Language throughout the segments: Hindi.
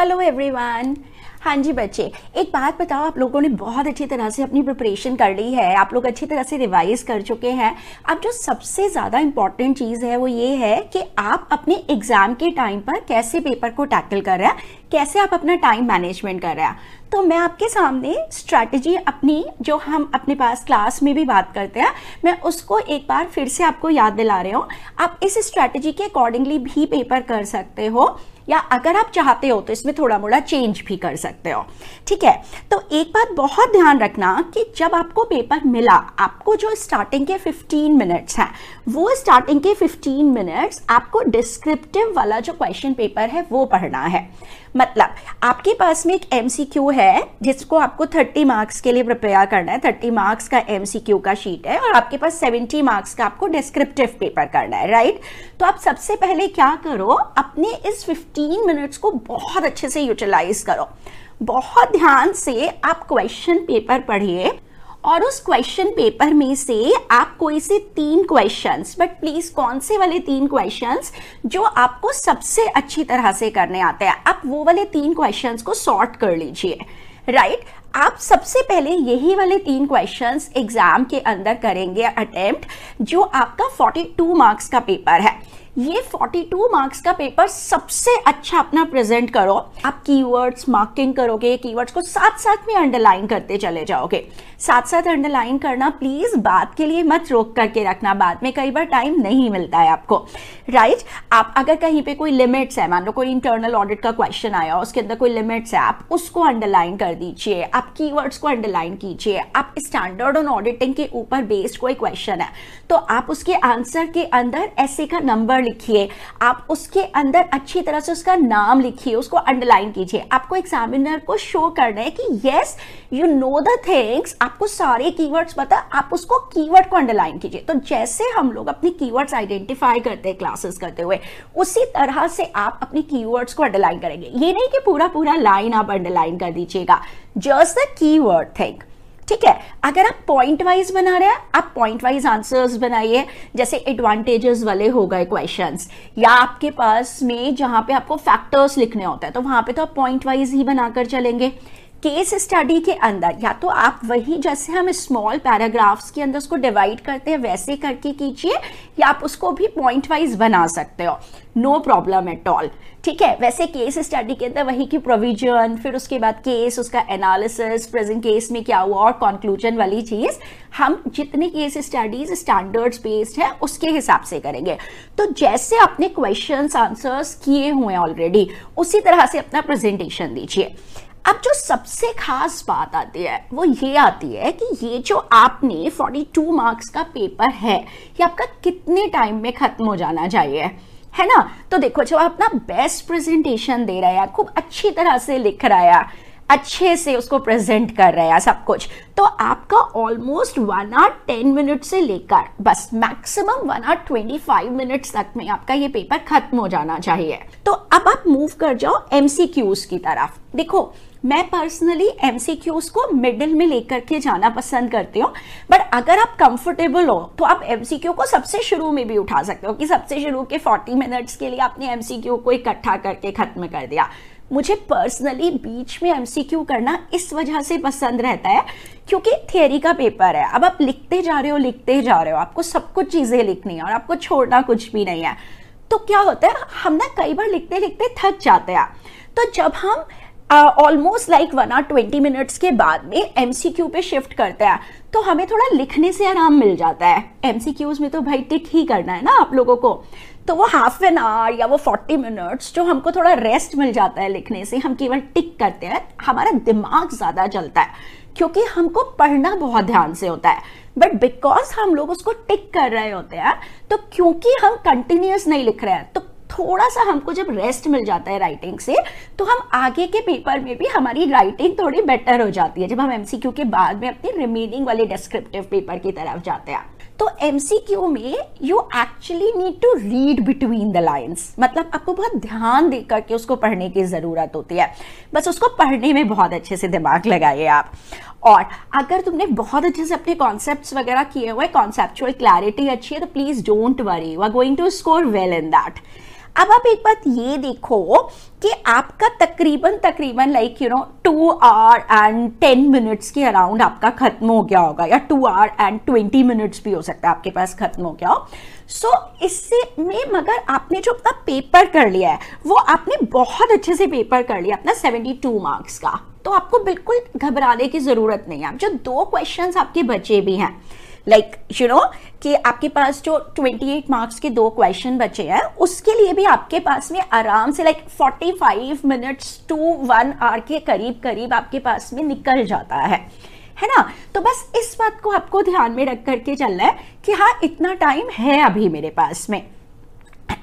हेलो एवरीवन हाँ जी बच्चे एक बात बताओ आप लोगों ने बहुत अच्छी तरह से अपनी प्रिपरेशन कर ली है आप लोग अच्छी तरह से रिवाइज कर चुके हैं अब जो सबसे ज़्यादा इम्पॉर्टेंट चीज़ है वो ये है कि आप अपने एग्ज़ाम के टाइम पर कैसे पेपर को टैकल कर रहे हैं कैसे आप अपना टाइम मैनेजमेंट कर रहे हैं तो मैं आपके सामने स्ट्रैटेजी अपनी जो हम अपने पास क्लास में भी बात करते हैं मैं उसको एक बार फिर से आपको याद दिला रहे हूँ आप इस स्ट्रैटेजी के अकॉर्डिंगली भी पेपर कर सकते हो या अगर आप चाहते हो तो इसमें थोड़ा मोड़ा चेंज भी कर सकते हो ठीक है तो एक बात बहुत ध्यान रखना कि जब आपको पेपर मिला आपको जो स्टार्टिंग के 15 मिनट्स हैं वो स्टार्टिंग के 15 मिनट्स आपको डिस्क्रिप्टिव वाला जो क्वेश्चन पेपर है वो पढ़ना है मतलब आपके पास में एक एम है जिसको आपको थर्टी मार्क्स के लिए प्रिपेयर करना है थर्टी मार्क्स का एम का शीट है और आपके पास सेवेंटी मार्क्स का आपको डिस्क्रिप्टिव पेपर करना है राइट तो आप सबसे पहले क्या करो अपने इस फिफ्टीन मिनट्स को बहुत अच्छे से यूटिलाइज करो बहुत ध्यान से आप क्वेश्चन पेपर पढ़िए और उस क्वेश्चन पेपर में से आप कोई से तीन क्वेश्चंस बट प्लीज कौन से वाले तीन क्वेश्चंस जो आपको सबसे अच्छी तरह से करने आते हैं आप वो वाले तीन क्वेश्चंस को सॉर्ट कर लीजिए राइट right? आप सबसे पहले यही वाले तीन क्वेश्चंस एग्जाम के अंदर करेंगे अटेम्प्ट जो आपका 42 मार्क्स का पेपर है ये 42 मार्क्स का पेपर सबसे अच्छा अपना प्रेजेंट करो आप कीवर्ड्स मार्किंग करोगे कीवर्ड्स को साथ साथ में अंडरलाइन करते चले जाओगे साथ साथ अंडरलाइन करना प्लीज़ बात के लिए मत रोक करके रखना बाद में कई बार टाइम नहीं मिलता है आपको राइट right? आप अगर कहीं पे कोई लिमिट्स है मान लो कोई इंटरनल ऑडिट का क्वेश्चन आया उसके अंदर कोई लिमिट्स है आप उसको अंडरलाइन कर दीजिए आप की को अंडरलाइन कीजिए आप स्टैंडर्ड ऑन ऑडिटिंग के ऊपर बेस्ड कोई क्वेश्चन है तो आप उसके आंसर के अंदर ऐसे का नंबर लेटर लिखिए आप उसके अंदर अच्छी तरह से उसका नाम लिखिए उसको अंडरलाइन कीजिए आपको एग्जामिनर को शो करना है कि yes you know the things आपको सारे कीवर्ड्स पता आप उसको कीवर्ड को अंडरलाइन कीजिए तो जैसे हम लोग अपनी कीवर्ड्स आइडेंटिफाई करते हैं क्लासेस करते हुए उसी तरह से आप अपनी कीवर्ड्स को अंडरलाइन करेंगे ये नहीं कि पूरा पूरा लाइन आप अंडरलाइन कर दीजिएगा जस्ट द कीवर्ड थिंग ठीक है अगर आप पॉइंट वाइज बना रहे हैं आप पॉइंट वाइज आंसर्स बनाइए जैसे एडवांटेजेस वाले हो गए क्वेश्चन या आपके पास में जहाँ पे आपको फैक्टर्स लिखने होता है तो वहाँ पे तो आप पॉइंट वाइज ही बनाकर चलेंगे केस स्टडी के अंदर या तो आप वही जैसे हम स्मॉल पैराग्राफ्स के अंदर उसको डिवाइड करते हैं वैसे करके कीजिए या आप उसको भी पॉइंट वाइज बना सकते हो नो प्रॉब्लम एट ऑल ठीक है वैसे केस स्टडी के अंदर वही की प्रोविजन फिर उसके बाद केस उसका एनालिसिस प्रेजेंट केस में क्या हुआ और कंक्लूजन वाली चीज़ हम जितने केस स्टडीज स्टैंडर्ड्स बेस्ड है उसके हिसाब से करेंगे तो जैसे आपने क्वेश्चन आंसर्स किए हुए ऑलरेडी उसी तरह से अपना प्रेजेंटेशन दीजिए अब जो सबसे खास बात आती है वो ये आती है कि ये जो आपने 42 मार्क्स का पेपर है ये आपका कितने टाइम में ख़त्म हो जाना चाहिए है ना तो देखो जब आप अपना बेस्ट प्रेजेंटेशन दे रहा है खूब अच्छी तरह से लिख रहा है अच्छे से उसको प्रेजेंट कर रहा है सब कुछ तो आपका almost one or ten minute से लेकर बस maximum one or twenty five minute तक में आपका ये पेपर खत्म हो जाना चाहिए तो अब आप मूव कर जाओ एमसीक्यूज की तरफ देखो मैं पर्सनली एम को मिडिल में लेकर के जाना पसंद करती हूँ बट अगर आप कंफर्टेबल हो तो आप एम को सबसे शुरू में भी उठा सकते हो कि सबसे शुरू के 40 मिनट्स के लिए आपने एम को इकट्ठा करके ख़त्म कर दिया मुझे पर्सनली बीच में एम करना इस वजह से पसंद रहता है क्योंकि थियोरी का पेपर है अब आप लिखते जा रहे हो लिखते जा रहे हो आपको सब कुछ चीज़ें लिखनी है और आपको छोड़ना कुछ भी नहीं है तो क्या होता है हम ना कई बार लिखते लिखते थक जाते हैं तो जब हम almost like one or twenty minutes के बाद में एम पे शिफ्ट करते हैं तो हमें थोड़ा लिखने से आराम मिल जाता है एम में तो भाई टिक ही करना है ना आप लोगों को तो वो हाफ एन आवर या वो फोर्टी मिनट्स जो हमको थोड़ा रेस्ट मिल जाता है लिखने से हम केवल टिक करते हैं हमारा दिमाग ज़्यादा चलता है क्योंकि हमको पढ़ना बहुत ध्यान से होता है बट बिकॉज हम लोग उसको टिक कर रहे होते हैं तो क्योंकि हम कंटिन्यूस नहीं लिख रहे हैं तो थोड़ा सा हमको जब रेस्ट मिल जाता है राइटिंग से तो हम आगे के पेपर में भी हमारी राइटिंग थोड़ी बेटर हो जाती है जब हम एमसीक्यू के बाद में अपने रिमेनिंग वाले डिस्क्रिप्टिव पेपर की तरफ जाते हैं तो एमसीक्यू में you actually need to read between the lines मतलब आपको बहुत ध्यान देकर के उसको पढ़ने की ज़रूरत होती है बस उसको पढ़ने में बहुत अच्छे से दिमाग लगाइए आप और अगर तुमने बहुत अच्छे से अपने कॉन्सेप्ट वगैरह किए हुए कॉन्सेप्चुअल क्लैरिटी अच्छी है तो please don't worry you are going to score well in that अब आप एक बात ये देखो कि आपका तकरीबन तकरीबन like you know two hour and ten minutes के अराउंड आपका ख़त्म हो गया होगा या two hour and twenty minutes भी हो सकता है आपके पास ख़त्म हो गया हो सो so, इससे में मगर आपने जो अपना पेपर कर लिया है वो आपने बहुत अच्छे से पेपर कर लिया अपना सेवेंटी टू मार्क्स का तो आपको बिल्कुल घबराने की ज़रूरत नहीं है जो दो क्वेश्चंस आपके बचे भी हैं लाइक यू नो कि आपके पास जो 28 मार्क्स के दो क्वेश्चन बचे हैं उसके लिए भी आपके पास में आराम से like 45 minutes to one hour के करीब करीब आपके पास में निकल जाता है है ना तो बस इस बात को आपको ध्यान में रख करके चलना है कि हाँ इतना टाइम है अभी मेरे पास में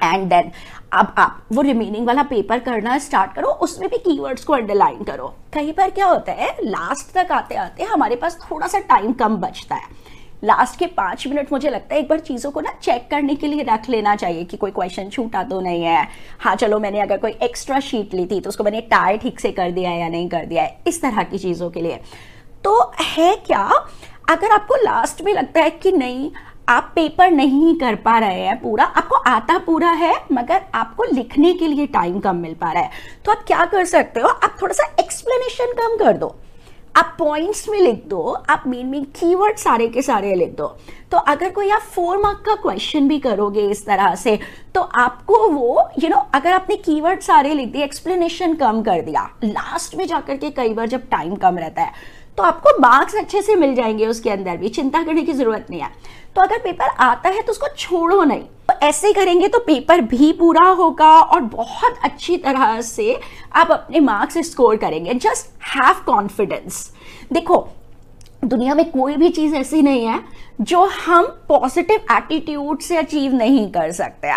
एंड देन अब आप वो रिमेनिंग वाला पेपर करना स्टार्ट करो उसमें भी कीवर्ड्स को अंडरलाइन करो कहीं पर क्या होता है लास्ट तक आते आते हमारे पास थोड़ा सा टाइम कम बचता है लास्ट के पांच मिनट मुझे लगता है एक बार चीज़ों को ना चेक करने के लिए रख लेना चाहिए कि कोई क्वेश्चन छूटा तो नहीं है हाँ चलो मैंने अगर कोई एक्स्ट्रा शीट ली थी तो उसको मैंने टायर ठीक से कर दिया है या नहीं कर दिया है इस तरह की चीज़ों के लिए तो है क्या अगर आपको लास्ट में लगता है कि नहीं आप पेपर नहीं कर पा रहे हैं पूरा आपको आता पूरा है मगर आपको लिखने के लिए टाइम कम मिल पा रहा है तो आप क्या कर सकते हो आप थोड़ा सा एक्सप्लेनेशन कम कर दो आप पॉइंट्स में लिख दो आप मेन मेन कीवर्ड सारे के सारे लिख दो तो अगर कोई आप फोर मार्क का क्वेश्चन भी करोगे इस तरह से तो आपको वो यू you नो know, अगर आपने कीवर्ड सारे लिख दिए एक्सप्लेनेशन कम कर दिया लास्ट में जाकर के कई बार जब टाइम कम रहता है तो आपको मार्क्स अच्छे से मिल जाएंगे उसके अंदर भी चिंता करने की ज़रूरत नहीं है तो अगर पेपर आता है तो उसको छोड़ो नहीं तो ऐसे करेंगे तो पेपर भी पूरा होगा और बहुत अच्छी तरह से आप अपने मार्क्स स्कोर करेंगे जस्ट हैव कॉन्फिडेंस देखो दुनिया में कोई भी चीज़ ऐसी नहीं है जो हम पॉजिटिव एटीट्यूड से अचीव नहीं कर सकते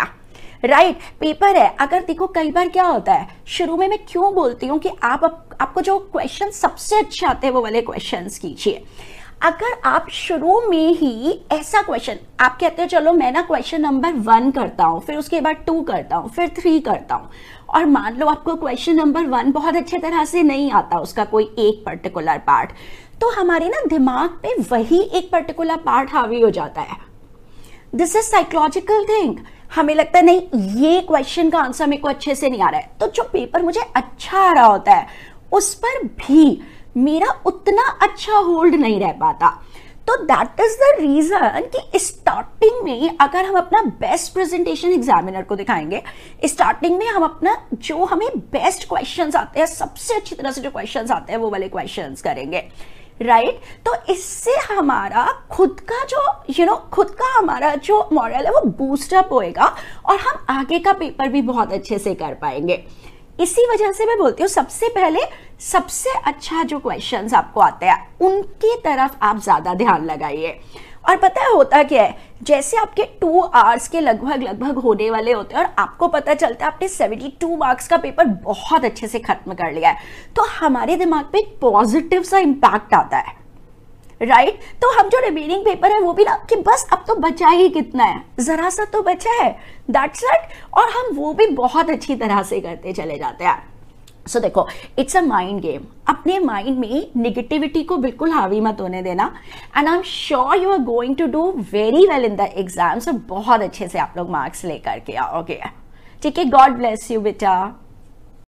राइट पेपर है अगर देखो कई बार क्या होता है शुरू में मैं क्यों बोलती हूँ कि आप, आप आपको जो क्वेश्चन सबसे अच्छे आते हैं वो वाले क्वेश्चन कीजिए अगर आप शुरू में ही ऐसा क्वेश्चन आप कहते हो चलो मैं ना क्वेश्चन नंबर वन करता हूँ फिर उसके बाद टू करता हूँ फिर थ्री करता हूँ और मान लो आपको क्वेश्चन नंबर वन बहुत अच्छे तरह से नहीं आता उसका कोई एक पर्टिकुलर पार्ट तो हमारे ना दिमाग पे वही एक पर्टिकुलर पार्ट हावी हो जाता है दिस इज साइकोलॉजिकल थिंग हमें लगता है नहीं ये क्वेश्चन का आंसर मेरे को अच्छे से नहीं आ रहा है तो जो पेपर मुझे अच्छा आ रहा होता है उस पर भी मेरा उतना अच्छा होल्ड नहीं रह पाता तो दैट इज द रीजन कि स्टार्टिंग में अगर हम अपना बेस्ट प्रेजेंटेशन एग्जामिनर को दिखाएंगे स्टार्टिंग में हम अपना जो हमें बेस्ट क्वेश्चंस आते हैं सबसे अच्छी तरह से जो क्वेश्चंस आते हैं वो वाले क्वेश्चंस करेंगे राइट right? तो इससे हमारा खुद का जो यू you नो know, खुद का हमारा जो मॉरल है वो बूस्टअप होएगा और हम आगे का पेपर भी बहुत अच्छे से कर पाएंगे इसी वजह से मैं बोलती हूँ सबसे पहले सबसे अच्छा जो क्वेश्चंस आपको आते हैं उनकी तरफ आप ज़्यादा ध्यान लगाइए और पता है होता क्या है जैसे आपके टू आवर्स के लगभग लगभग होने वाले होते हैं और आपको पता चलता है आपने सेवेंटी टू मार्क्स का पेपर बहुत अच्छे से खत्म कर लिया है तो हमारे दिमाग पे एक पॉजिटिव सा इम्पैक्ट आता है राइट right? तो हम जो रिमेनिंग पेपर है वो भी ना कि बस अब तो बचा ही कितना है जरा सा तो बचा है दैट्स राइट और हम वो भी बहुत अच्छी तरह से करते चले जाते हैं सो so, देखो इट्स अ माइंड गेम अपने माइंड में निगेटिविटी को बिल्कुल हावी मत होने देना and I am sure you are going to do very well in the exams और बहुत अच्छे से आप लोग मार्क्स लेकर के आओगे ठीक है गॉड ब्लेस यू बेटा